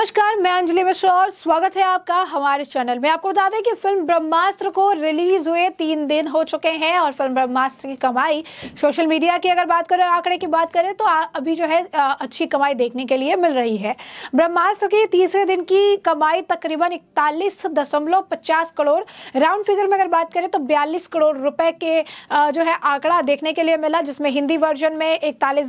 नमस्कार मैं अंजलि मिश्रा और स्वागत है आपका हमारे चैनल में आपको बता दें कि फिल्म ब्रह्मास्त्र को रिलीज हुए तीन दिन हो चुके हैं और फिल्म ब्रह्मास्त्र की कमाई सोशल मीडिया की अगर बात करें आंकड़े की बात करें तो अभी जो है अच्छी कमाई देखने के लिए मिल रही है ब्रह्मास्त्र के तीसरे दिन की कमाई तकरीबन इकतालीस करोड़ राउंड फिगर में अगर बात करें तो बयालीस करोड़ रुपए के जो है आंकड़ा देखने के लिए मिला जिसमें हिंदी वर्जन में इकतालीस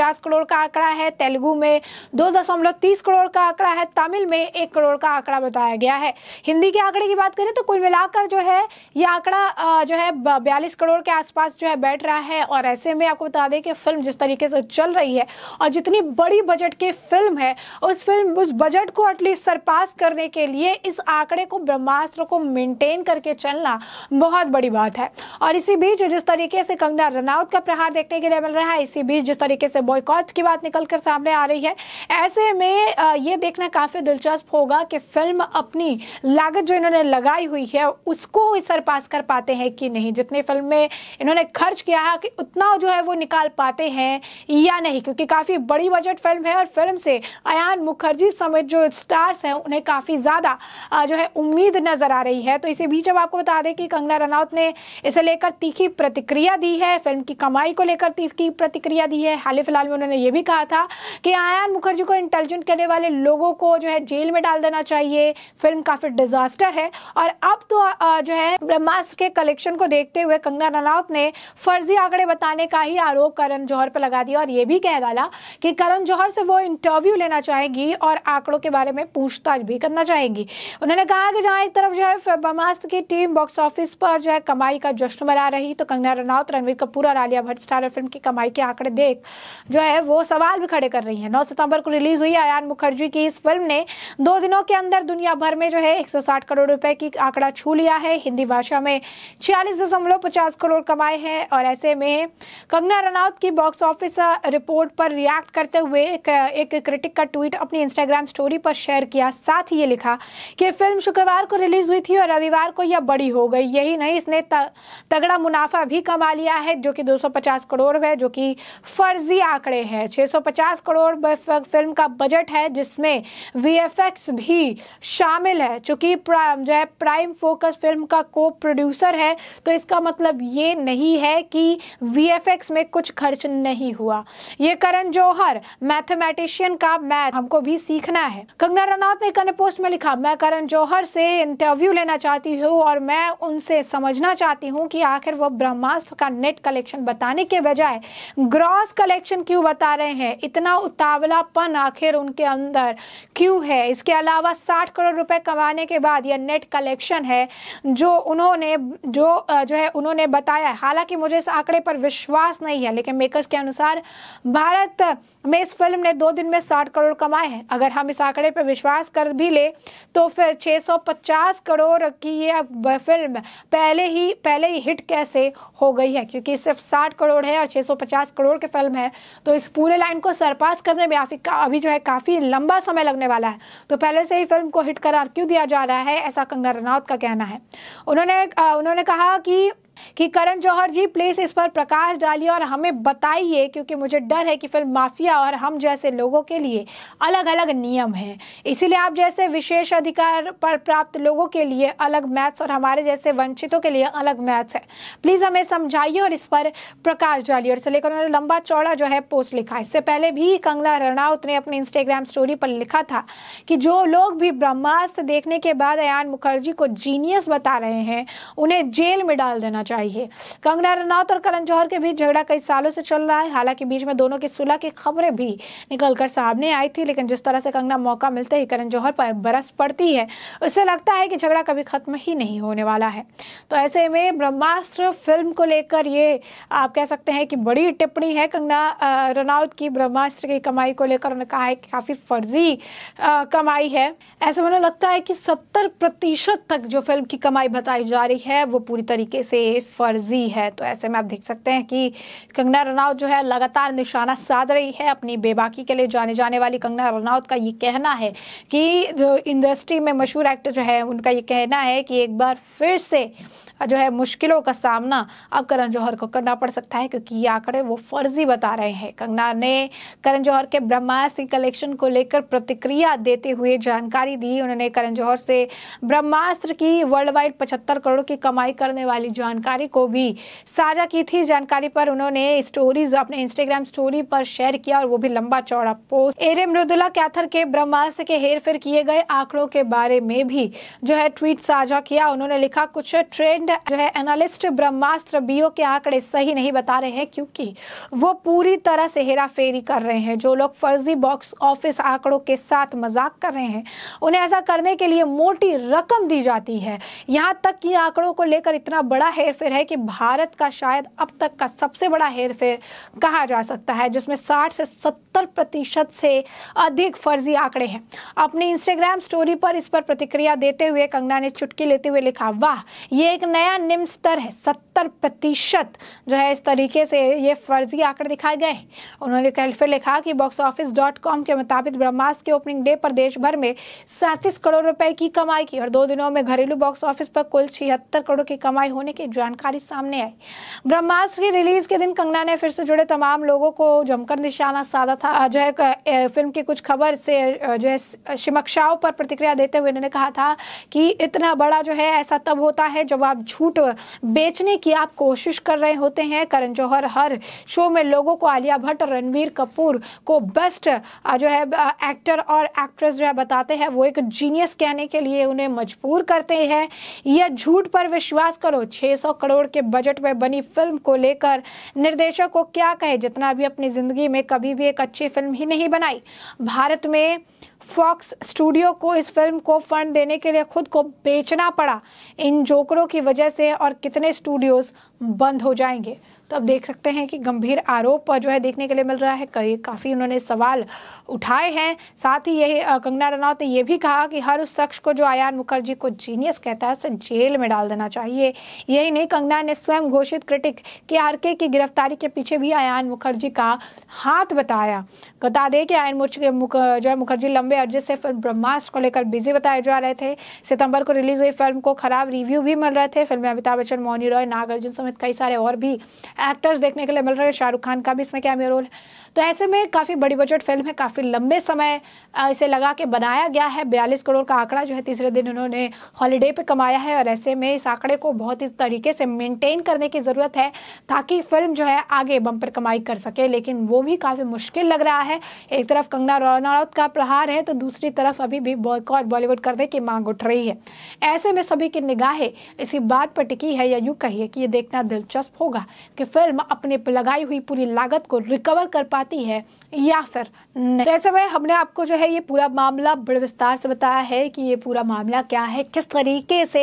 करोड़ का आंकड़ा है तेलुगु में दो करोड़ का आंकड़ा है तमिल में एक करोड़ का आंकड़ा बताया गया है हिंदी के आंकड़े की बात करें तो कुल मिलाकर जो है ये आंकड़ा जो है बयालीस करोड़ के आसपास जो है बैठ रहा है और ऐसे में आपको बता दें कि फिल्म जिस तरीके से चल रही है और जितनी बड़ी बजट की फिल्म है उस फिल्म उस बजट को एटलीस्ट सरपास करने के लिए इस आंकड़े को ब्रह्मास्त्र को मेंटेन करके चलना बहुत बड़ी बात है और इसी बीच जिस तरीके से कंगना रनाउत का प्रहार देखने के लिए मिल रहा है इसी बीच जिस तरीके से बॉयकॉट की बात निकलकर सामने आ रही है ऐसे में ये देखना काफ़ी दिलचस्प होगा कि फिल्म अपनी लागत जो इन्होंने लगाई हुई है उसको सरपास कर पाते हैं कि नहीं जितने फिल्म में इन्होंने खर्च किया है कि उतना जो है वो निकाल पाते हैं या नहीं क्योंकि काफ़ी बड़ी बजट फिल्म है और फिल्म से अयान मुखर्जी समेत जो स्टार्स हैं उन्हें काफ़ी ज़्यादा जो है उम्मीद नज़र आ रही है तो इसी बीच अब आपको बता दें कि कंगना रनौत ने इसे लेकर तीखी प्रतिक्रिया दी है फिल्म की कमाई को लेकर तीखी प्रतिक्रिया दी है हाल ही फिलहाल में उन्होंने ये भी कहा था कि आयान मुखर्जी टेक्नोलॉजी को इंटेलिजेंट करने वाले लोगों को जो है जेल में डाल देना चाहिए फिल्म काफ़ी डिजास्टर है और अब तो जो है ब्रह्मास्त्र के कलेक्शन को देखते हुए कंगना रनौत ने फर्जी आंकड़े बताने का ही आरोप करण जौहर पर लगा दिया और ये भी कह डाला कि करण जौहर से वो इंटरव्यू लेना चाहेगी और आंकड़ों के बारे में पूछताछ भी करना चाहेंगी उन्होंने कहा कि जहां एक तरफ जो है ब्रह्मास्त्र की टीम बॉक्स ऑफिस पर जो है कमाई का जश्न मना रही तो कंगना रनौत रणवीर कपूर और आलिया भट्ट स्टार फिल्म की कमाई के आंकड़े देख जो है वो सवाल भी खड़े कर रही है नौ सितंबर को रिलीज हुई अयान मुखर्जी की इस फिल्म ने दो दिनों के अंदर दुनिया भर में जो है 160 करोड़ रुपए की आंकड़ा छू लिया है हिंदी भाषा में छियालीस करोड़ कमाए हैं और ऐसे में कंगना रनौत की बॉक्स ऑफिस रिपोर्ट पर रिएक्ट करते हुए एक, एक क्रिटिक का ट्वीट अपनी इंस्टाग्राम स्टोरी पर शेयर किया साथ ही ये लिखा कि फिल्म शुक्रवार को रिलीज हुई थी और रविवार को यह बड़ी हो गई यही नहीं इसने तगड़ा मुनाफा भी कमा लिया है जो कि 250 करोड़ है जो कि फर्जी आंकड़े हैं 650 करोड़ फिल्म का बजट है जिसमें वी भी शामिल है चूंकि जो है प्राइम फोकस फिल्म का को प्रोड्यूसर है तो इसका मतलब ये नहीं है कि वी में कुछ खर्च नहीं हुआ ये करण जौहर मैथमेटिशियन का मैथ हमको भी सीखना है कंगना रनौत ने एक अन्य पोस्ट में लिखा मैं करण जौहर से इंटरव्यू लेना चाहती हूँ और मैं उनसे समझना चाहती हूँ कि आखिर वो ब्रह्मास्त्र का नेट कलेक्शन बताने के बजाय ग्रॉस कलेक्शन क्यों बता रहे हैं इतना उतावला सपन आखिर उनके अंदर क्यों है इसके अलावा साठ करोड़ रुपए कमाने के बाद यह नेट कलेक्शन है जो उन्होंने जो जो है उन्होंने बताया हालांकि मुझे इस आंकड़े पर विश्वास नहीं है लेकिन मेकर्स के अनुसार भारत में इस फिल्म ने दो दिन में साठ करोड़ कमाए हैं अगर हम इस आंकड़े पर विश्वास कर भी ले तो फिर 650 करोड़ की यह फिल्म पहले ही पहले ही हिट कैसे हो गई है क्योंकि सिर्फ साठ करोड़ है और 650 करोड़ की फिल्म है तो इस पूरे लाइन को सरपास करने में आफिक का अभी जो है काफ़ी लंबा समय लगने वाला है तो पहले से ही फिल्म को हिट करार क्यों दिया जा रहा है ऐसा कंगना रनौत का कहना है उन्होंने उन्होंने कहा कि कि करण जौहर जी प्लीज़ इस पर प्रकाश डालिए और हमें बताइए क्योंकि मुझे डर है कि फिल्म माफिया और हम जैसे लोगों के लिए अलग अलग नियम हैं इसीलिए आप जैसे विशेष अधिकार पर प्राप्त लोगों के लिए अलग मैथ्स और हमारे जैसे वंचितों के लिए अलग मैथ्स है प्लीज़ हमें समझाइए और इस पर प्रकाश डालिए और इसे लेकर उन्होंने लंबा चौड़ा जो है पोस्ट लिखा इससे पहले भी कंगना रणावत ने अपने इंस्टाग्राम स्टोरी पर लिखा था कि जो लोग भी ब्रह्मास्त्र देखने के बाद अयान मुखर्जी को जीनियस बता रहे हैं उन्हें जेल में डाल देना चाहिए कंगना रनौत और करण जौहर के बीच झगड़ा कई सालों से चल रहा है हालांकि बीच में दोनों की सुलह की खबरें भी निकलकर सामने आई थी लेकिन जिस तरह से कंगना मौका मिलते ही करण जौहर पर बरस पड़ती है उससे लगता है कि झगड़ा कभी खत्म ही नहीं होने वाला है तो ऐसे में ब्रह्मास्त्र फिल्म को लेकर ये आप कह सकते हैं कि बड़ी टिप्पणी है कंगना रनौत की ब्रह्मास्त्र की कमाई को लेकर उन्होंने कहा है कि काफ़ी फर्जी कमाई है ऐसे में लगता है कि सत्तर प्रतिशत तक जो फिल्म की कमाई बताई जा रही है वो पूरी तरीके से फर्जी है तो ऐसे में आप देख सकते हैं कि कंगना रनौत जो है लगातार निशाना साध रही है अपनी बेबाकी के लिए जाने जाने वाली कंगना रनौत का ये कहना है कि जो इंडस्ट्री में मशहूर एक्टर जो है उनका ये कहना है कि एक बार फिर से जो है मुश्किलों का सामना अब करण जौहर को करना पड़ सकता है क्योंकि ये आंकड़े वो फर्जी बता रहे हैं कंगना ने करण जौहर के ब्रह्मास्त्र कलेक्शन को लेकर प्रतिक्रिया देते हुए जानकारी दी उन्होंने करण जौहर से ब्रह्मास्त्र की वर्ल्ड वाइड पचहत्तर करोड़ की कमाई करने वाली जानकारी को भी साझा की थी जानकारी पर उन्होंने स्टोरीज अपने इंस्टाग्राम स्टोरी पर शेयर किया और वो भी लंबा चौड़ा पोस्ट एरे मृदुला कैथर के ब्रह्मास्त्र के हेर किए गए आंकड़ों के बारे में भी जो है ट्वीट साझा किया उन्होंने लिखा कुछ ट्रेंड फील्ड जो है एनालिस्ट ब्रह्मास्त्र बीओ के आंकड़े सही नहीं बता रहे हैं क्योंकि वो पूरी तरह से हेरा फेरी कर रहे हैं जो लोग फर्जी बॉक्स ऑफिस आंकड़ों के साथ मजाक कर रहे हैं उन्हें ऐसा करने के लिए मोटी रकम दी जाती है यहाँ तक कि आंकड़ों को लेकर इतना बड़ा हेरफेर है कि भारत का शायद अब तक का सबसे बड़ा हेरफेर कहा जा सकता है जिसमें साठ से सत्तर प्रतिशत से अधिक फर्जी आंकड़े हैं अपनी इंस्टाग्राम स्टोरी पर इस पर प्रतिक्रिया देते हुए कंगना ने चुटकी लेते हुए लिखा वाह ये एक नया नया निम्न स्तर है सत्तर प्रतिशत जो है इस तरीके से ये फर्जी आंकड़े दिखाए गए हैं उन्होंने कल फिर लिखा कि बॉक्स ऑफिस डॉट कॉम के मुताबिक ब्रह्मास्त्र के ओपनिंग डे पर देश भर में सैंतीस करोड़ रुपए की कमाई की और दो दिनों में घरेलू बॉक्स ऑफिस पर कुल छिहत्तर करोड़ की कमाई होने की जानकारी सामने आई ब्रह्मास्त्र की रिलीज के दिन कंगना ने फिर से जुड़े तमाम लोगों को जमकर निशाना साधा था जो है फिल्म की कुछ खबर से जो है शिमक्षाओं पर प्रतिक्रिया देते हुए उन्होंने कहा था कि इतना बड़ा जो है ऐसा तब होता है जब आप छूट बेचने की आप कोशिश कर रहे होते हैं करण जौहर हर शो में लोगों को आलिया भट्ट रणवीर कपूर को बेस्ट जो है एक्टर और एक्ट्रेस जो है बताते हैं वो एक जीनियस कहने के लिए उन्हें मजबूर करते हैं यह झूठ पर विश्वास करो 600 करोड़ के बजट में बनी फिल्म को लेकर निर्देशक को क्या कहे जितना भी अपनी ज़िंदगी में कभी भी एक अच्छी फिल्म ही नहीं बनाई भारत में फॉक्स स्टूडियो को इस फिल्म को फंड देने के लिए खुद को बेचना पड़ा इन जोकरों की वजह से और कितने स्टूडियोज बंद हो जाएंगे तो आप देख सकते हैं कि गंभीर आरोप जो है देखने के लिए मिल रहा है कई काफ़ी उन्होंने सवाल उठाए हैं साथ ही यही कंगना रनौत ने यह भी कहा कि हर उस शख्स को जो आयान मुखर्जी को जीनियस कहता है उसे जेल में डाल देना चाहिए यही नहीं कंगना ने स्वयं घोषित क्रिटिक के आर की गिरफ्तारी के पीछे भी आयान मुखर्जी का हाथ बताया बता दें कि आयन मुख, जो है मुखर्जी लंबे अर्जे से फिल्म ब्रह्मास्त्र को लेकर बिजी बताए जा रहे थे सितंबर को रिलीज हुई फिल्म को खराब रिव्यू भी मिल रहे थे फिल्म में अमिताभ बच्चन मौनी रॉय नागार्जुन समेत कई सारे और भी एक्टर्स देखने के लिए मिल रहे हैं शाहरुख खान का भी इसमें कैमियो रोल है तो ऐसे में काफ़ी बड़ी बजट फिल्म है काफ़ी लंबे समय इसे लगा के बनाया गया है बयालीस करोड़ का आंकड़ा जो है तीसरे दिन उन्होंने हॉलीडे पर कमाया है और ऐसे में इस आंकड़े को बहुत ही तरीके से मेनटेन करने की ज़रूरत है ताकि फिल्म जो है आगे बम्पर कमाई कर सके लेकिन वो भी काफ़ी मुश्किल लग रहा है एक तरफ कंगना रनौत का प्रहार है तो दूसरी तरफ अभी भी बॉयकॉट बॉलीवुड करने की मांग उठ रही है ऐसे में सभी की निगाहें इसी बात पर टिकी है या यूँ कहिए कि ये देखना दिलचस्प होगा कि फिल्म अपने पर लगाई हुई पूरी लागत को रिकवर कर पाती है या फिर तो ऐसे में हमने आपको जो है ये पूरा मामला बड़े विस्तार से बताया है कि ये पूरा मामला क्या है किस तरीके से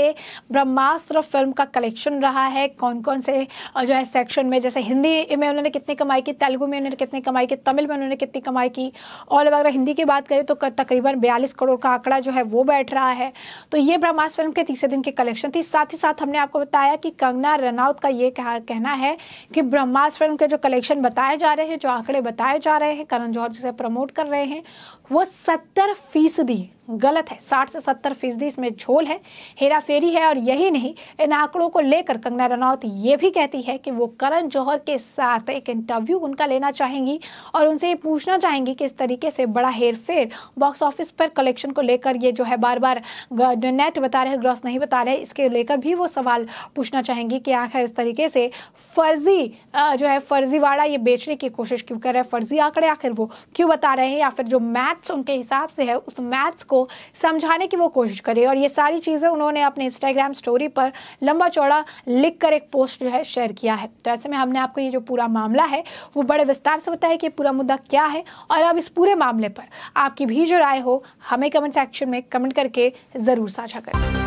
ब्रह्मास्त्र फिल्म का कलेक्शन रहा है कौन कौन से जो है सेक्शन में जैसे हिंदी में उन्होंने कितनी कमाई की तेलुगु में उन्होंने कितनी कमाई की तमिल में उन्होंने कितनी कमाई की और अगर हिंदी की बात करें तो तकरीबन बयालीस करोड़ का आंकड़ा जो है वो बैठ रहा है तो ये ब्रह्मास्त्र फिल्म के तीसरे दिन की कलेक्शन थी साथ ही साथ हमने आपको बताया कि कंगना रनौत का ये कहना है कि ब्रह्मास फिल्म के जो कलेक्शन बताए जा रहे हैं जो आंकड़े बताए जा रहे हैं करण जौहर जिसे प्रमोट कर रहे हैं वो सत्तर फीसदी गलत है 60 से 70 फीसदी इसमें झोल है हेरा फेरी है और यही नहीं इन आंकड़ों को लेकर कंगना रनौत ये भी कहती है कि वो करण जौहर के साथ एक इंटरव्यू उनका लेना चाहेंगी और उनसे ये पूछना चाहेंगी कि इस तरीके से बड़ा हेरफेर बॉक्स ऑफिस पर कलेक्शन को लेकर ये जो है बार बार नेट बता रहे ग्रॉस नहीं बता रहे इसके लेकर भी वो सवाल पूछना चाहेंगी कि आखिर इस तरीके से फर्जी जो है फर्जीवाड़ा ये बेचने की कोशिश क्यों कर रहे हैं फर्जी आंकड़े आखिर वो क्यों बता रहे हैं या फिर जो मैथ्स उनके हिसाब से है उस मैथ्स को को समझाने की वो कोशिश करे और ये सारी चीज़ें उन्होंने अपने इंस्टाग्राम स्टोरी पर लंबा चौड़ा लिख कर एक पोस्ट जो है शेयर किया है तो ऐसे में हमने आपको ये जो पूरा मामला है वो बड़े विस्तार से बताया कि पूरा मुद्दा क्या है और अब इस पूरे मामले पर आपकी भी जो राय हो हमें कमेंट सेक्शन में कमेंट करके ज़रूर साझा करें